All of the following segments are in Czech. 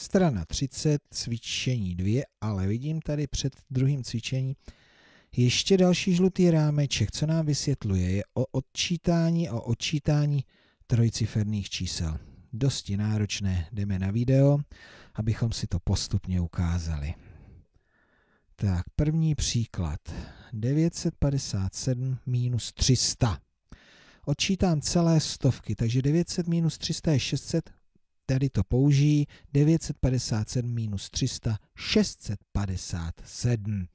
Strana 30, cvičení 2, ale vidím tady před druhým cvičením ještě další žlutý rámeček, co nám vysvětluje, je o odčítání o odčítání trojciferných čísel. Dosti náročné, jdeme na video, abychom si to postupně ukázali. Tak, první příklad. 957 minus 300. Odčítám celé stovky, takže 900 minus 300 je 600, Tady to použijí 957 minus 300, 657.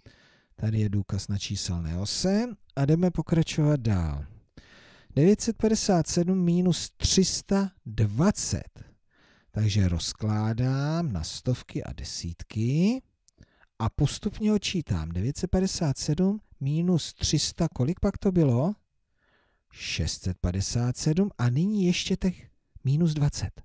Tady je důkaz na číselné ose a jdeme pokračovat dál. 957 minus 320. Takže rozkládám na stovky a desítky a postupně odčítám. 957 minus 300, kolik pak to bylo? 657 a nyní ještě těch minus 20.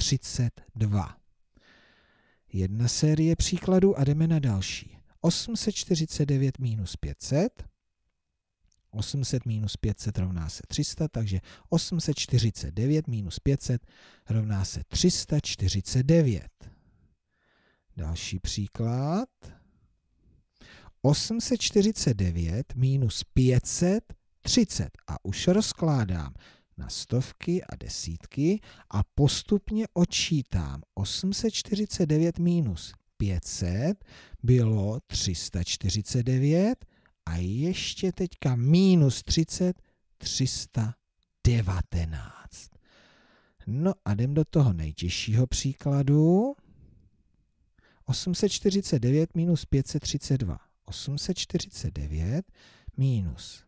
32. Jedna série příkladů a jdeme na další. 849 minus 500. 800 minus 500 rovná se 300, takže 849 minus 500 rovná se 349. Další příklad. 849 minus 530 a už rozkládám na stovky a desítky a postupně odčítám 849 minus 500 bylo 349 a ještě teďka minus 30, 319. No a jdem do toho nejtěžšího příkladu. 849 minus 532. 849 minus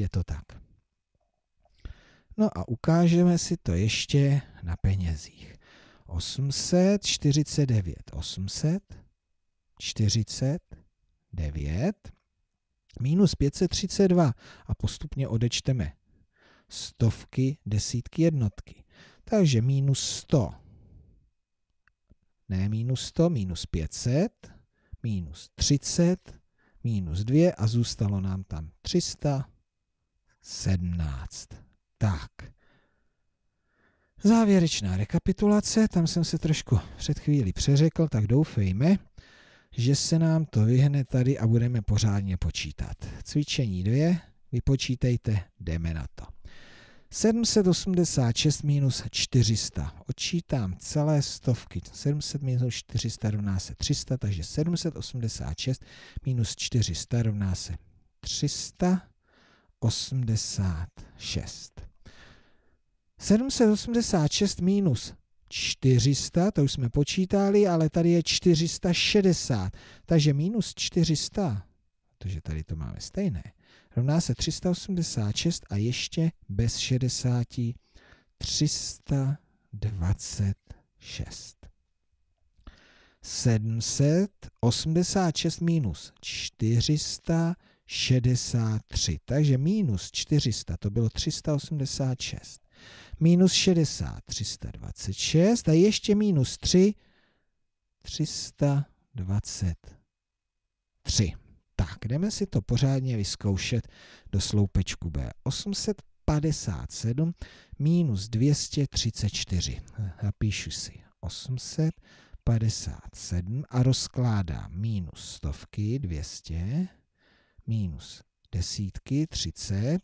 je to tak. No a ukážeme si to ještě na penězích. 849, 849 minus 532 a postupně odečteme stovky, desítky, jednotky. Takže minus 100, ne minus 100, minus 500, minus 30, minus 2 a zůstalo nám tam 300, 17. Tak. Závěrečná rekapitulace, tam jsem se trošku před chvílí přeřekl, tak doufejme, že se nám to vyhne tady a budeme pořádně počítat. Cvičení dvě. vypočítejte, jdeme na to. 786 minus 400. Odčítám celé stovky. 700 minus 400 rovná se 300, takže 786 minus 400 rovná se 300. 786. 786 minus 400, to už jsme počítali, ale tady je 460. Takže minus 400, protože tady to máme stejné, rovná se 386 a ještě bez 60 326. 786 minus 400 63. Takže minus 400, to bylo 386. Minus 60, 326. A ještě minus 3, 323. Tak, jdeme si to pořádně vyzkoušet do sloupečku B. 857 minus 234. Napíšu si 857 a rozkládám minus stovky 200 minus desítky, 30,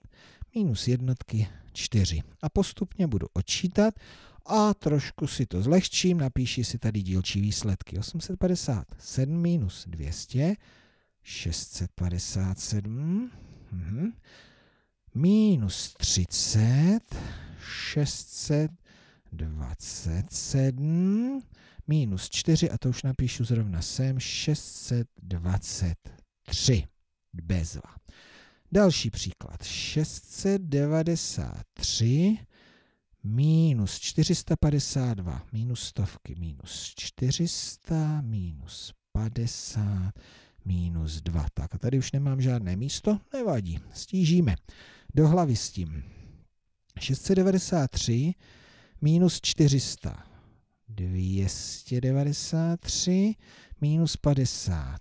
minus jednotky, 4. A postupně budu odčítat a trošku si to zlehčím, napíši si tady dílčí výsledky. 857 minus 200, 657, mhm. minus 30, 627, minus 4 a to už napíšu zrovna sem, 623 bezva. Další příklad. 693 minus 452, minus stovky, minus 400, minus 50, minus 2. Tak a tady už nemám žádné místo, nevadí, stížíme. Do hlavy s tím. 693 minus 400, 293 minus 50,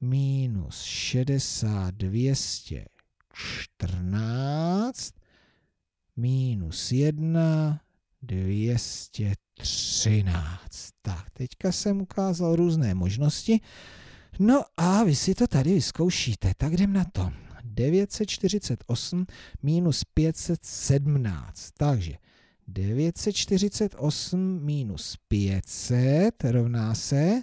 minus 60 214 minus 1 213. Tak, teďka jsem ukázal různé možnosti. No a vy si to tady vyzkoušíte, tak jdem na to. 948 minus 517. Takže 948 minus 500 rovná se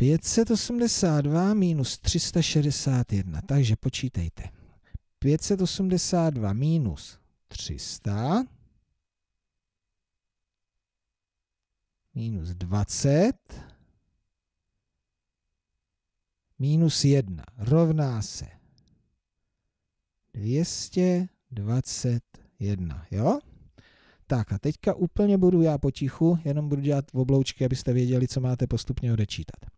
582 minus 361, takže počítejte. 582 minus 300 minus 20 minus 1 rovná se 221, jo? Tak a teďka úplně budu já potichu, jenom budu dělat v obloučky, abyste věděli, co máte postupně odečítat.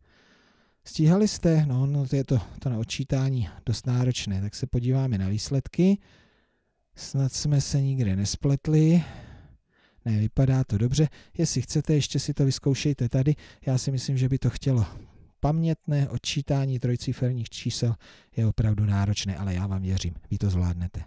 Stíhali jste, no, no to je to, to na odčítání dost náročné, tak se podíváme na výsledky. Snad jsme se nikde nespletli. Ne, vypadá to dobře. Jestli chcete, ještě si to vyzkoušejte tady. Já si myslím, že by to chtělo pamětné odčítání trojciferních čísel je opravdu náročné, ale já vám věřím, vy to zvládnete.